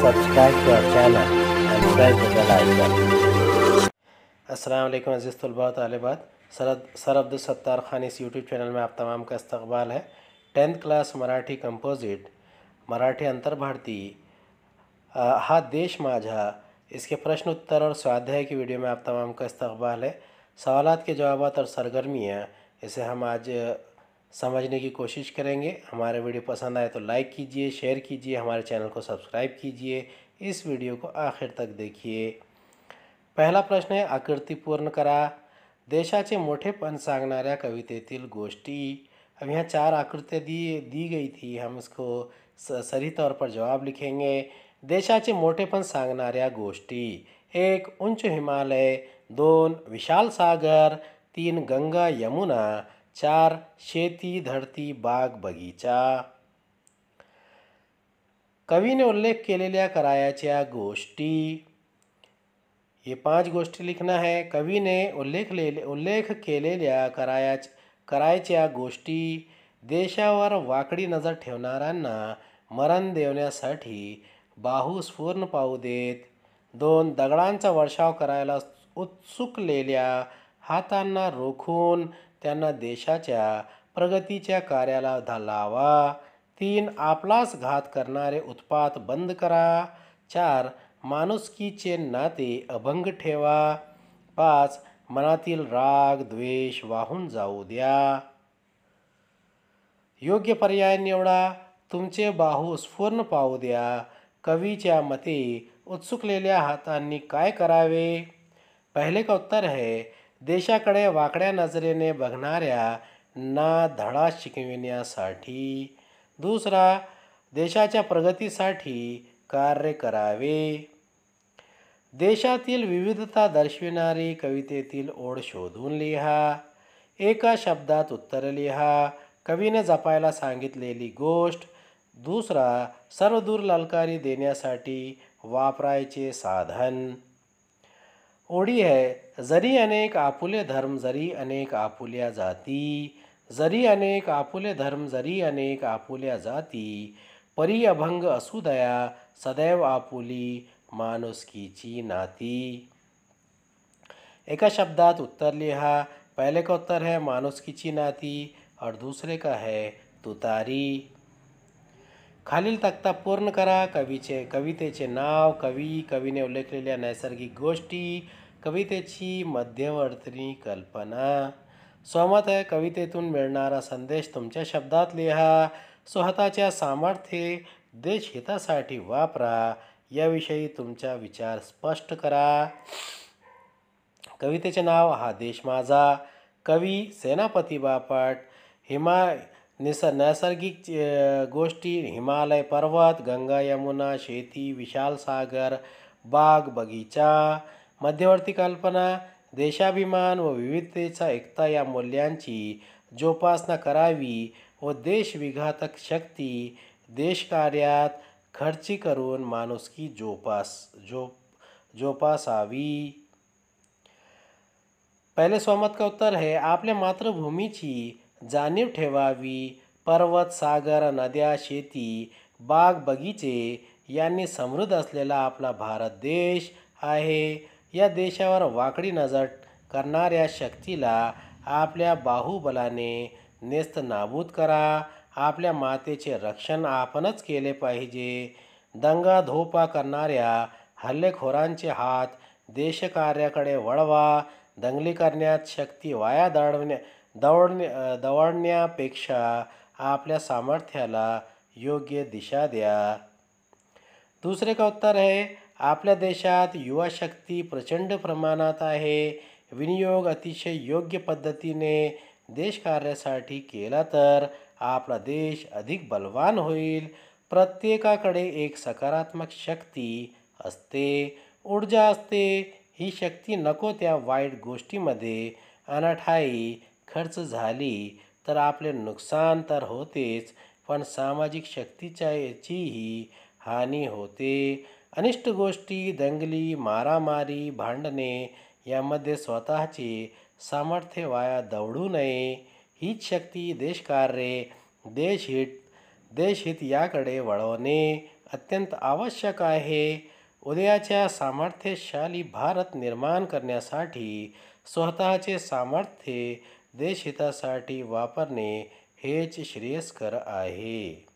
subscribe to Aslam अज़ीज़ तलबा तलबात सरद sir Abdul Sattar Khan इस यूट्यूब चैनल में आप तमाम का इस्तबाल है tenth class Marathi composite Marathi Antar Bharati हा देश माझा इसके प्रश्न उत्तर और स्वाध्याय की वीडियो में आप तमाम का इस्तबाल है सवालत के जवाब और सरगर्मियाँ इसे हम आज समझने की कोशिश करेंगे हमारा वीडियो पसंद आए तो लाइक कीजिए शेयर कीजिए हमारे चैनल को सब्सक्राइब कीजिए इस वीडियो को आखिर तक देखिए पहला प्रश्न है आकृति पूर्ण करा देशाचे मोठेपण सांगना कवितेतील गोष्टी अब यहाँ चार आकृतियाँ दी दी गई थी हम इसको सही तौर पर जवाब लिखेंगे देशाचे मोटेपन सांगना गोष्टी एक उंच हिमालय दोन विशाल सागर तीन गंगा यमुना चार शेती धरती बाग बगीचा कवीने उल्लेख केलेल्या करायाच्या गोष्टी हे पाच गोष्टी लिखणं आहे कवीने उल्लेख उल्लेख केलेल्या कराया करायच्या गोष्टी देशावर वाकडी नजर ठेवणाऱ्यांना मरण देवण्यासाठी बाहू स्फूर्ण पाहू देत दोन दगडांचा वर्षाव करायला उत्सुकलेल्या हातांना रोखून त्यांना देशाच्या प्रगतीच्या कार्याला लावा तीन आपलाच घात करणारे उत्पात बंद करा चार माणुसकीचे नाते अभंग ठेवा पाच मनातील राग द्वेष वाहून जाऊ द्या योग्य पर्याय निवडा तुमचे बाहू स्फूर्ण पाहू द्या कवीच्या मते उत्सुकलेल्या हातांनी काय करावे पहिले का उत्तर आहे देशाकडे वाकड्या नजरेने बघणाऱ्या ना धडा शिकविण्यासाठी दुसरा देशाच्या प्रगतीसाठी कार्य करावे देशातील विविधता दर्शविणारी कवितेतील ओढ शोधून लिहा एका शब्दात उत्तर लिहा कवीने जपायला सांगितलेली गोष्ट दुसरा सर्वदूर ललकारी देण्यासाठी वापरायचे साधन ओढी आहे जरी अनेक आपुले धर्म जरी अनेक आपुल्या जाती जरी अनेक आपुले धर्म जरी अनेक आपुल्या जाती परी अभंग असुदया सदैव आपुली माणुसकीची नाती एका शब्दात उत्तर लिहा पहले का उत्तर है मानुस की चिनाती और दूसरे का है तुतारी खालील तख्ता पूर्ण करा कवीचे कवितेचे नाव कवी कवीने उल्लेखलेल्या नैसर्गिक गोष्टी कवितेची मध्यवर्तनी कल्पना स्वमत आहे कवितेतून मिळणारा संदेश तुमच्या शब्दात लिहा स्वतःच्या सामर्थ्य देशहितासाठी वापरा याविषयी तुमचा विचार स्पष्ट करा कवितेचे नाव हा देश माझा कवी सेनापती बापट हिमा निस नैसर्गिक गोष्टी हिमालय पर्वत गंगा यमुना शेती विशाल सागर बाग बगीचा मध्यवर्ती कल्पना देशाभिमान व विविधते एकता या मूल्यांची जोपासना करावी व देशविघातक शक्ती देशकार्यात खर्ची करून माणुसकी जोपास जो जोपासावी पहले स्वमत का उत्तर है आपल्या मातृभूमीची जाणीव ठेवावी पर्वत सागर नद्या शेती बाग बगीचे यांनी समृद्ध असलेला आपला भारत देश आहे या देशावर वाकडी नजर करणाऱ्या शक्तीला आपल्या बाहुबलाने नेस्त नाबूद करा आपल्या मातेचे रक्षण आपणच केले पाहिजे दंगा धोपा करणाऱ्या हल्लेखोरांचे हात देशकार्याकडे वळवा दंगली करण्यात शक्ती वाया दडवण्या दवडण्या दवडण्यापेक्षा आपल्या सामर्थ्याला योग्य दिशा द्या दुसरे का उत्तर आहे आपल्या देशात युवा शक्ती प्रचंड प्रमाणात आहे विनियोग अतिशय योग्य पद्धतीने देशकार्यासाठी केला तर आपला देश अधिक बलवान होईल प्रत्येकाकडे एक सकारात्मक शक्ती असते ऊर्जा असते ही शक्ती नको त्या वाईट गोष्टीमध्ये अनाठाई खर्च झाली तर आपले नुकसान तर होतेच पण सामाजिक शक्तीच्या याचीही हानी होते अनिष्ट गोष्टी दंगली मारामारी भांडणे यामध्ये स्वतःचे सामर्थ्य वाया दवडू नये हीच शक्ती देशकार्ये देशहित देशहित याकडे वळवणे अत्यंत आवश्यक आहे उदयाच्या सामर्थ्यशाली भारत निर्माण करण्यासाठी स्वतःचे सामर्थ्य देशहितासाठी वापरणे हेच श्रेयस्कर आहे